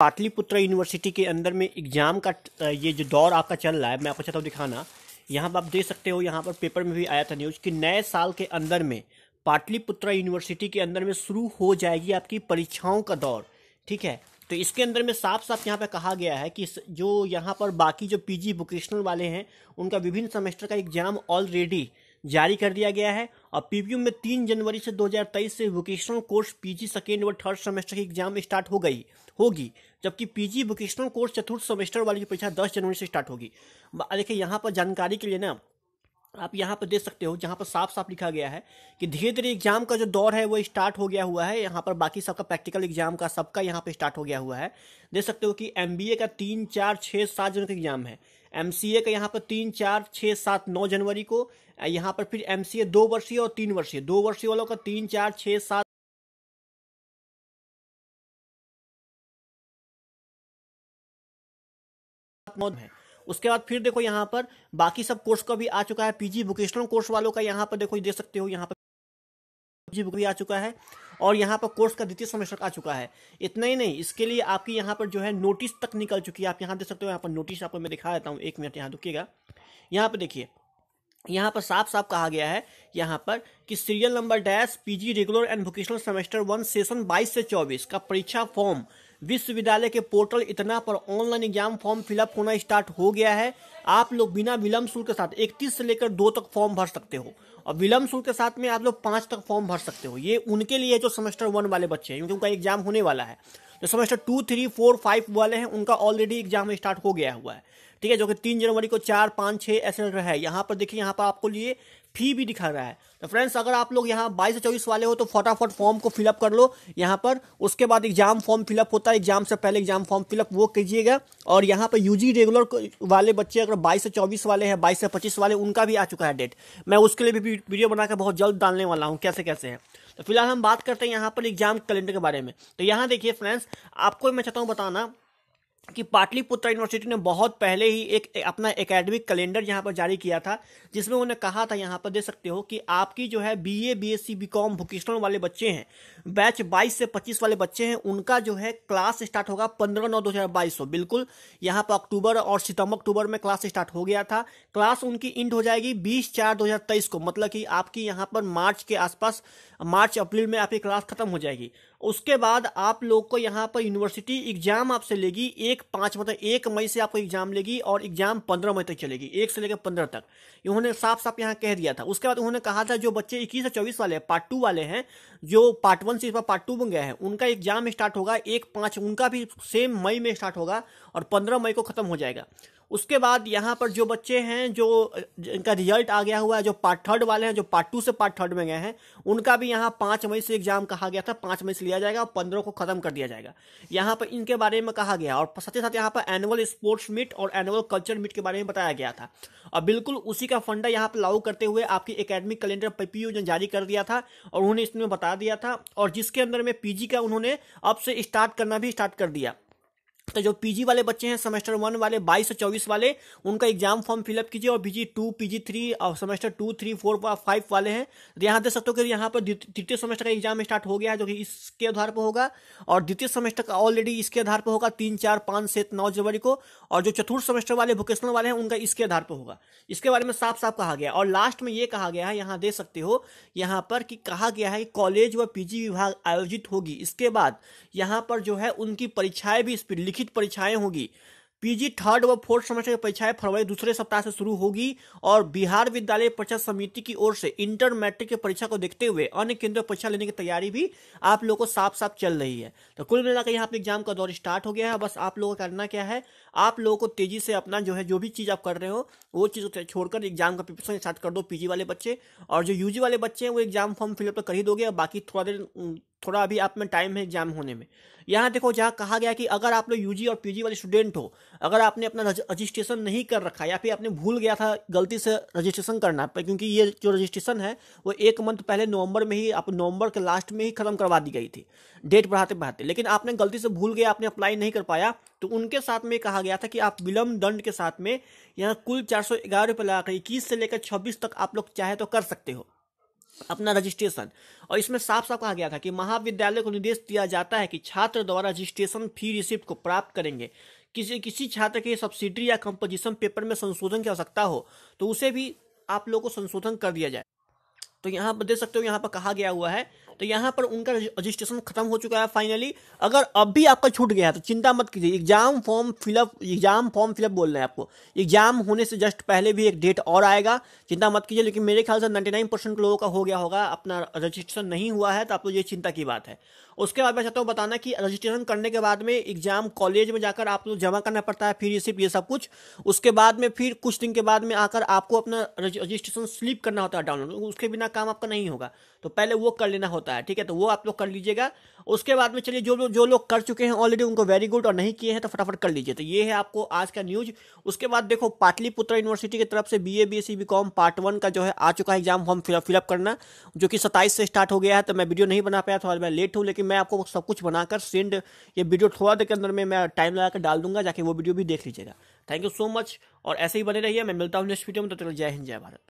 Pataliputra university के अंदर में एग्ज़ाम का ये जो दौर आपका चल रहा है मैं आपको चाहता हूँ दिखाना यहाँ पर आप देख सकते हो यहाँ पर पेपर में भी आया था न्यूज़ कि नए साल के अंदर में पाटलिपुत्र यूनिवर्सिटी के अंदर में शुरू हो जाएगी आपकी परीक्षाओं का दौर ठीक है तो इसके अंदर में साफ साफ यहाँ पर कहा गया है कि जो यहाँ पर बाकी जो पीजी वोकेशनल वाले हैं उनका विभिन्न सेमेस्टर का एग्ज़ाम ऑलरेडी जारी कर दिया गया है और पीपीयू में तीन जनवरी से 2023 से वोकेशनल कोर्स पीजी सेकेंड व थर्ड सेमेस्टर की एग्जाम स्टार्ट हो गई होगी जबकि पीजी वोकेशनल कोर्स चतुर्थ सेमेस्टर वाली की परीक्षा दस जनवरी से स्टार्ट होगी देखिए यहाँ पर जानकारी के लिए ना आप यहाँ पर देख सकते हो जहाँ पर साफ साफ लिखा गया है कि धीरे धीरे एग्जाम का जो दौर है वो स्टार्ट हो गया हुआ है यहाँ पर बाकी सबका प्रैक्टिकल एग्जाम का सबका यहाँ पर स्टार्ट हो गया हुआ है देख सकते हो कि एम का तीन चार छः सात जनवरी का एग्जाम है एम का यहाँ पर तीन चार छः सात नौ जनवरी को यहाँ पर फिर एम सी दो वर्षीय और तीन वर्षीय दो वर्षीय वालों का तीन चार छः सात लखनऊ है उसके बाद फिर देखो यहाँ पर बाकी सब कोर्स का भी आ चुका है पीजी वोकेशनल कोर्स वालों का यहाँ पर देखो देख सकते हो यहाँ पर पीजी भी आ चुका है और यहाँ पर कोर्स का द्वितीय सेमेस्टर आ चुका है इतना ही नहीं इसके लिए आपकी यहाँ पर जो है नोटिस तक निकल चुकी है आप यहाँ देख सकते हो यहाँ पर नोटिस आपको मैं दिखा देता हूँ एक मिनट यहाँ रुकिएगा यहाँ पर देखिए यहाँ पर साफ साफ कहा गया है यहाँ पर कि serial number dash PG regular and vocational semester one session 22 से 24 का परीक्षा फॉर्म विश्वविद्यालय के पोर्टल इतना पर ऑनलाइन एग्जाम फॉर्म फिलअप होना स्टार्ट हो गया है आप लोग बिना विलम्ब शुल्क के साथ इकतीस से लेकर दो तक फॉर्म भर सकते हो और विलम्ब शुल्क के साथ में आप लोग पांच तक फॉर्म भर सकते हो ये उनके लिए जो सेमेस्टर वन वाले बच्चे हैं क्योंकि उनका एग्जाम होने वाला है जो semester two three four five वाले हैं उनका ऑलरेडी एग्जाम स्टार्ट हो गया हुआ है ठीक है जो कि तीन जनवरी को चार पाँच छः ऐसे रहा है यहाँ पर देखिए यहाँ पर आपको लिए फी भी दिखा रहा है तो फ्रेंड्स अगर आप लोग यहाँ बाईस से चौबीस वाले हो तो फटाफट फॉर्म को फिलअप कर लो यहाँ पर उसके बाद एग्जाम फॉर्म फिलअप होता है एग्जाम से पहले एग्जाम फॉर्म फिलअप वो कीजिएगा और यहाँ पर यूजी रेगुलर वाले बच्चे अगर बाईस से चौबीस वाले हैं बाईस से पच्चीस वाले उनका भी आ चुका है डेट मैं उसके लिए भी वीडियो बनाकर बहुत जल्द डालने वाला हूँ कैसे कैसे है तो फिलहाल हम बात करते हैं यहाँ पर एग्जाम कैलेंडर के बारे में तो यहाँ देखिए फ्रेंड्स आपको मैं चाहता हूँ बताना कि पाटलिपुत्र यूनिवर्सिटी ने बहुत पहले ही एक अपना एकेडमिक कैलेंडर यहाँ पर जारी किया था जिसमें उन्होंने कहा था यहाँ पर दे सकते हो कि आपकी जो है बीए बीएससी बीकॉम वोकेशनल वाले बच्चे हैं बैच 22 से 25 वाले बच्चे हैं उनका जो है क्लास स्टार्ट होगा 15 नौ 2022 को बिल्कुल यहाँ पर अक्टूबर और सितंबर अक्टूबर में क्लास स्टार्ट हो गया था क्लास उनकी इंड हो जाएगी बीस चार दो को मतलब कि आपकी यहाँ पर मार्च के आसपास मार्च अप्रैल में आपकी क्लास खत्म हो जाएगी उसके बाद आप लोग को यहाँ पर यूनिवर्सिटी एग्जाम आपसे लेगी एक पाँच मतलब एक मई से आपको एग्जाम लेगी और एग्जाम पंद्रह मई तक चलेगी एक से लेकर पंद्रह तक इन्होंने साफ साफ यहाँ कह दिया था उसके बाद उन्होंने कहा था जो बच्चे इक्कीस से चौबीस वाले पार्ट टू वाले हैं जो पार्ट वन से इस बार पार्ट टू बन गए हैं उनका एग्जाम स्टार्ट होगा एक पाँच उनका भी सेम मई में स्टार्ट होगा और पंद्रह मई को खत्म हो जाएगा उसके बाद यहाँ पर जो बच्चे हैं जो इनका रिजल्ट आ गया हुआ है जो पार्ट थर्ड वाले हैं जो पार्ट टू से पार्ट थर्ड में गए हैं उनका भी यहाँ पाँच मई से एग्जाम कहा गया था पाँच मई से लिया जाएगा और पंद्रह को खत्म कर दिया जाएगा यहाँ पर इनके बारे में कहा गया और साथ ही साथ यहाँ पर एनुअल स्पोर्ट्स मीट और एनुअल कल्चर मीट के बारे में बताया गया था और बिल्कुल उसी का फंडा यहाँ पर लागू करते हुए आपकी अकेडमिक कैलेंडर पी पी ने जारी कर दिया था और उन्होंने इसमें बता दिया था और जिसके अंदर में पी का उन्होंने अब से स्टार्ट करना भी स्टार्ट कर दिया तो जो पीजी वाले बच्चे हैं सेमेस्टर वन वाले बाईस से चौबीस वाले उनका एग्जाम फॉर्म फिलअप कीजिए और पीजी टू पीजी थ्री और semester two three four five वाले हैं तो यहाँ देख सकते हो कि यहाँ पर द्वितीय सेमेस्टर का एग्जाम स्टार्ट हो गया है जो कि इसके आधार पर होगा और द्वितीय सेमेस्टर का ऑलरेडी इसके आधार पर होगा तीन चार पाँच से नौ जनवरी को और जो चतुर्थ सेमेस्टर वाले वोकेशनल वाले हैं उनका इसके आधार पर होगा इसके बारे में साफ साफ कहा गया और लास्ट में ये कहा गया है यहाँ देख सकते हो यहाँ पर कि कहा गया है कॉलेज व पी विभाग आयोजित होगी इसके बाद यहाँ पर जो है उनकी परीक्षाएं भी इस लिखी लिखित परीक्षाएं होगी पीजी थर्ड व फोर्थ सेमेस्टर की परीक्षाएं फरवरी दूसरे सप्ताह से शुरू होगी और बिहार विद्यालय परीक्षा समिति की ओर से इंटर मैट्रिक की परीक्षा को देखते हुए अन्य केंद्रों परीक्षा लेने की तैयारी भी आप लोगों को साफ साफ चल रही है तो कुल मिलाकर यहाँ पे एग्जाम का दौर स्टार्ट हो गया है बस आप लोगों का करना क्या है आप लोगों को तेजी से अपना जो है जो भी चीज़ आप कर रहे हो वो चीज़ छोड़कर एग्जाम का प्रिपरेशन स्टार्ट कर दो पीजी वाले बच्चे और जो यूजी वाले बच्चे हैं वो एग्जाम फॉर्म फिलअप कर ही दोगे और बाकी थोड़ा देर थोड़ा अभी आप में टाइम है एग्जाम होने में यहाँ देखो जहाँ कहा गया कि अगर आप लोग यूजी और पीजी वाले स्टूडेंट हो अगर आपने अपना रजिस्ट्रेशन नहीं कर रखा या फिर आपने भूल गया था गलती से रजिस्ट्रेशन करना क्योंकि ये जो रजिस्ट्रेशन है वो एक मंथ पहले नवंबर में ही आप नवंबर के लास्ट में ही खत्म करवा दी गई थी डेट बढ़ाते बढ़ाते लेकिन आपने गलती से भूल गया आपने अप्लाई नहीं कर पाया तो उनके साथ में कहा गया था कि आप विलम्ब दंड के साथ में यहाँ कुल चार सौ ग्यारह रुपये लगाकर इक्कीस से लेकर छब्बीस तक आप लोग चाहे तो कर सकते हो अपना रजिस्ट्रेशन और इसमें साफ साफ कहा गया था कि महाविद्यालय को निर्देश दिया जाता है कि छात्र द्वारा रजिस्ट्रेशन फी रिसिप्ट को प्राप्त करेंगे किसी किसी छात्र के सब्सिडी या कंपोजिशन पेपर में संशोधन की आवश्यकता हो तो उसे भी आप लोगों को संशोधन कर दिया जाए तो यहाँ पर देख सकते हो यहाँ पर कहा गया हुआ है तो यहाँ पर उनका रजिस्ट्रेशन खत्म हो चुका है फाइनली अगर अब भी आपका छूट गया तो चिंता मत कीजिए exam form fill up exam form fill up बोल रहे हैं आपको एग्जाम होने से जस्ट पहले भी एक डेट और आएगा चिंता मत कीजिए लेकिन मेरे ख्याल से नाइन्टी नाइन परसेंट लोगों का हो गया होगा अपना रजिस्ट्रेशन नहीं हुआ है तो आप लोग ये चिंता की बात है उसके बाद मैं चाहता हूँ बताना कि रजिस्ट्रेशन करने के बाद में एग्जाम कॉलेज में जाकर आप लोग जमा करना पड़ता है फिर ये सिर्फ ये सब कुछ उसके बाद में फिर कुछ दिन के बाद में आकर आपको अपना रजिस्ट्रेशन स्लिप करना होता है डाउनलोड उसके बिना काम आपका नहीं होगा तो पहले वो कर लेना होता है होता है ठीक है तो वो आप लोग कर लीजिएगा उसके बाद में चलिए जो लोग जो लोग कर चुके हैं ऑलरेडी उनको वेरी गुड और नहीं किए हैं तो फटाफट कर लीजिए तो ये है आपको आज का न्यूज उसके बाद देखो पाटलिपुत्र यूनिवर्सिटी की तरफ से B A B S C B Com part one का जो है आ चुका है एग्जाम फॉर्म फिलअप फिलअप करना जो कि सत्ताईस से स्टार्ट हो गया है तो मैं वीडियो नहीं बना पाया था और मैं लेट हूँ लेकिन मैं आपको सब कुछ बनाकर सेंड ये वीडियो थोड़ा देर के अंदर में मैं टाइम लगा डाल दूंगा जाके वो वीडियो भी देख लीजिएगा थैंक यू सो मच और ऐसे ही बने रहिए मैं मिलता हूँ नेक्स्ट वीडियो में तो चलो जय हिंद जय भारत